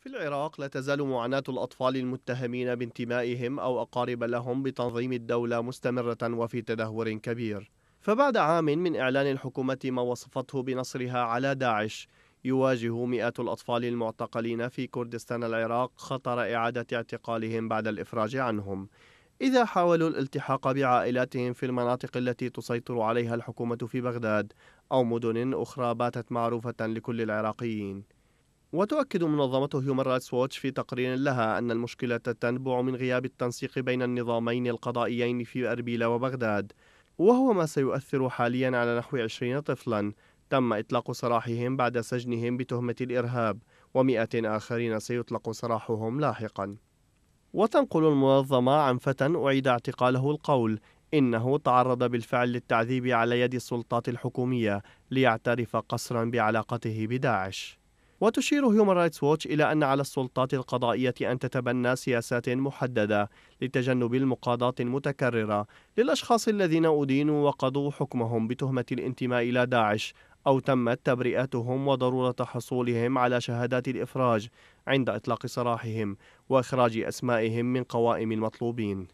في العراق لا تزال معاناة الأطفال المتهمين بانتمائهم أو أقارب لهم بتنظيم الدولة مستمرة وفي تدهور كبير فبعد عام من إعلان الحكومة ما وصفته بنصرها على داعش يواجه مئات الأطفال المعتقلين في كردستان العراق خطر إعادة اعتقالهم بعد الإفراج عنهم إذا حاولوا الالتحاق بعائلاتهم في المناطق التي تسيطر عليها الحكومة في بغداد أو مدن أخرى باتت معروفة لكل العراقيين وتؤكد منظمة هيومن رايتس ووتش في تقرير لها أن المشكلة تنبع من غياب التنسيق بين النظامين القضائيين في أربيلا وبغداد وهو ما سيؤثر حاليا على نحو 20 طفلا تم إطلاق سراحهم بعد سجنهم بتهمة الإرهاب ومئة آخرين سيطلق سراحهم لاحقا وتنقل المنظمة عن فتى أعيد اعتقاله القول إنه تعرض بالفعل للتعذيب على يد السلطات الحكومية ليعترف قسرا بعلاقته بداعش وتشير هيومن رايتس ووتش إلى أن على السلطات القضائية أن تتبنى سياسات محددة لتجنب المقاضاة المتكررة للأشخاص الذين أدينوا وقضوا حكمهم بتهمة الانتماء إلى داعش أو تمت تبرئتهم وضرورة حصولهم على شهادات الإفراج عند إطلاق سراحهم وإخراج أسمائهم من قوائم المطلوبين.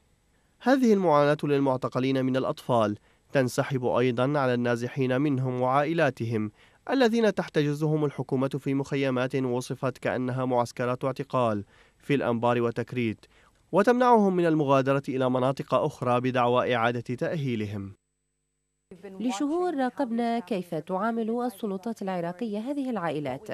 هذه المعاناة للمعتقلين من الأطفال تنسحب أيضا على النازحين منهم وعائلاتهم الذين تحتجزهم الحكومة في مخيمات وصفت كأنها معسكرات اعتقال في الأنبار وتكريت وتمنعهم من المغادرة إلى مناطق أخرى بدعوى إعادة تأهيلهم لشهور راقبنا كيف تعامل السلطات العراقية هذه العائلات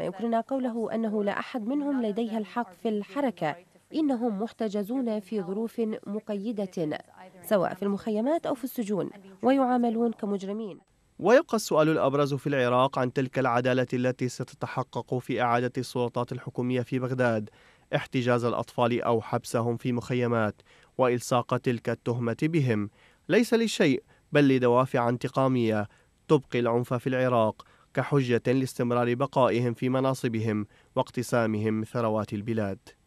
ما يمكننا قوله أنه لا أحد منهم لديها الحق في الحركة إنهم محتجزون في ظروف مقيدة سواء في المخيمات أو في السجون ويعاملون كمجرمين ويبقى السؤال الأبرز في العراق عن تلك العدالة التي ستتحقق في إعادة السلطات الحكومية في بغداد احتجاز الأطفال أو حبسهم في مخيمات وإلصاق تلك التهمة بهم ليس لشيء بل لدوافع انتقامية تبقي العنف في العراق كحجة لاستمرار بقائهم في مناصبهم واقتسامهم ثروات البلاد